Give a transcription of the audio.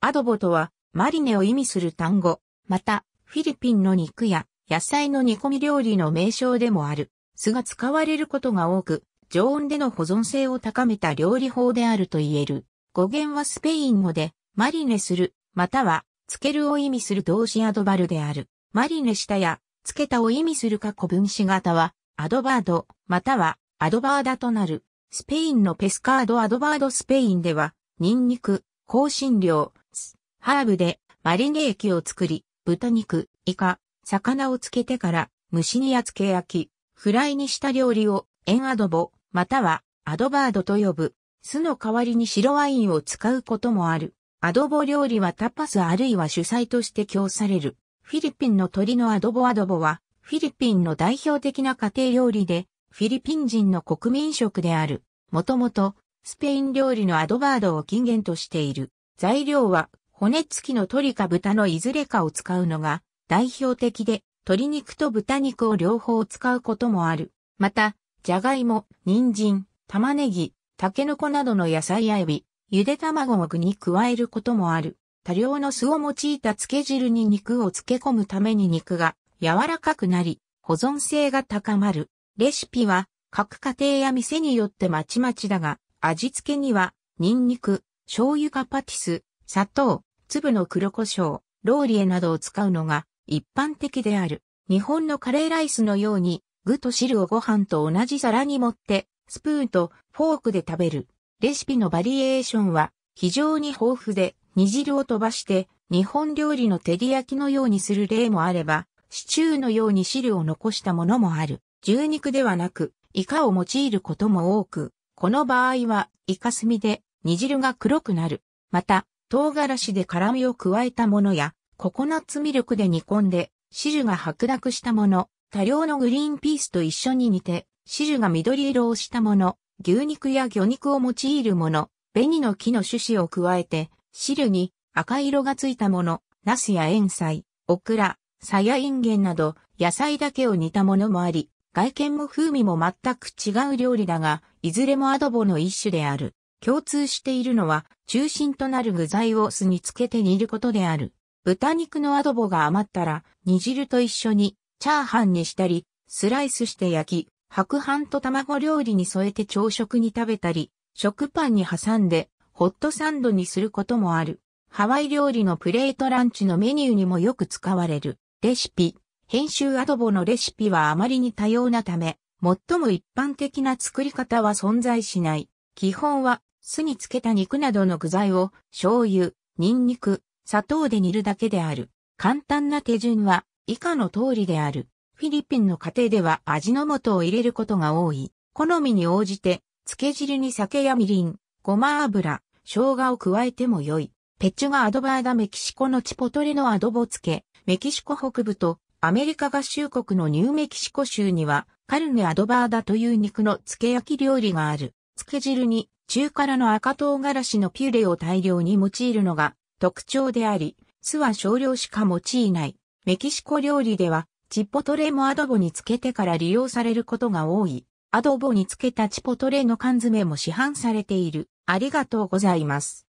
アドボとは、マリネを意味する単語、また、フィリピンの肉や野菜の煮込み料理の名称でもある、酢が使われることが多く、常温での保存性を高めた料理法であると言える。語源はスペイン語で、マリネする、または、つけるを意味する動詞アドバルである。マリネしたや、つけたを意味する過去分詞型は、アドバード、または、アドバーダとなる。スペインのペスカードアドバードスペインでは、ニンニク、香辛料、ハーブでマリネ液を作り、豚肉、イカ、魚をつけてから蒸しにやつけ焼き、フライにした料理をエンアドボ、またはアドバードと呼ぶ。酢の代わりに白ワインを使うこともある。アドボ料理はタパスあるいは主菜として供される。フィリピンの鶏のアドボアドボは、フィリピンの代表的な家庭料理で、フィリピン人の国民食である。もともと、スペイン料理のアドバードを起源としている。材料は骨付きの鶏か豚のいずれかを使うのが代表的で、鶏肉と豚肉を両方使うこともある。また、じゃがいも、人参、玉ねぎ、タケノコなどの野菜やエビ、ゆで卵を具に加えることもある。多量の酢を用いた漬け汁に肉を漬け込むために肉が柔らかくなり、保存性が高まる。レシピは各家庭や店によってまちまちだが、味付けには、ニンニク、醤油かパティス、砂糖、粒の黒胡椒、ローリエなどを使うのが一般的である。日本のカレーライスのように、具と汁をご飯と同じ皿に盛って、スプーンとフォークで食べる。レシピのバリエーションは非常に豊富で、煮汁を飛ばして、日本料理の照り焼きのようにする例もあれば、シチューのように汁を残したものもある。牛肉ではなく、イカを用いることも多く、この場合は、イカスミで煮汁が黒くなる。また、唐辛子で辛味を加えたものや、ココナッツミルクで煮込んで、汁が白濁したもの、多量のグリーンピースと一緒に煮て、汁が緑色をしたもの、牛肉や魚肉を用いるもの、紅の木の種子を加えて、汁に赤色がついたもの、ナスや塩菜、オクラ、サヤインゲンなど、野菜だけを煮たものもあり、外見も風味も全く違う料理だが、いずれもアドボの一種である。共通しているのは、中心となる具材を酢につけて煮ることである。豚肉のアドボが余ったら、煮汁と一緒に、チャーハンにしたり、スライスして焼き、白飯と卵料理に添えて朝食に食べたり、食パンに挟んで、ホットサンドにすることもある。ハワイ料理のプレートランチのメニューにもよく使われる。レシピ。編集アドボのレシピはあまりに多様なため、最も一般的な作り方は存在しない。基本は酢に漬けた肉などの具材を醤油、ニンニク、砂糖で煮るだけである。簡単な手順は以下の通りである。フィリピンの家庭では味の素を入れることが多い。好みに応じて、漬け汁に酒やみりん、ごま油、生姜を加えても良い。ペチュガアドバーダメキシコのチポトレのアドボ漬け、メキシコ北部とアメリカ合衆国のニューメキシコ州にはカルネアドバーダという肉の漬け焼き料理がある。つけ汁に中辛の赤唐辛子のピュレを大量に用いるのが特徴であり、酢は少量しか用いない。メキシコ料理では、チポトレもアドボにつけてから利用されることが多い。アドボにつけたチポトレの缶詰も市販されている。ありがとうございます。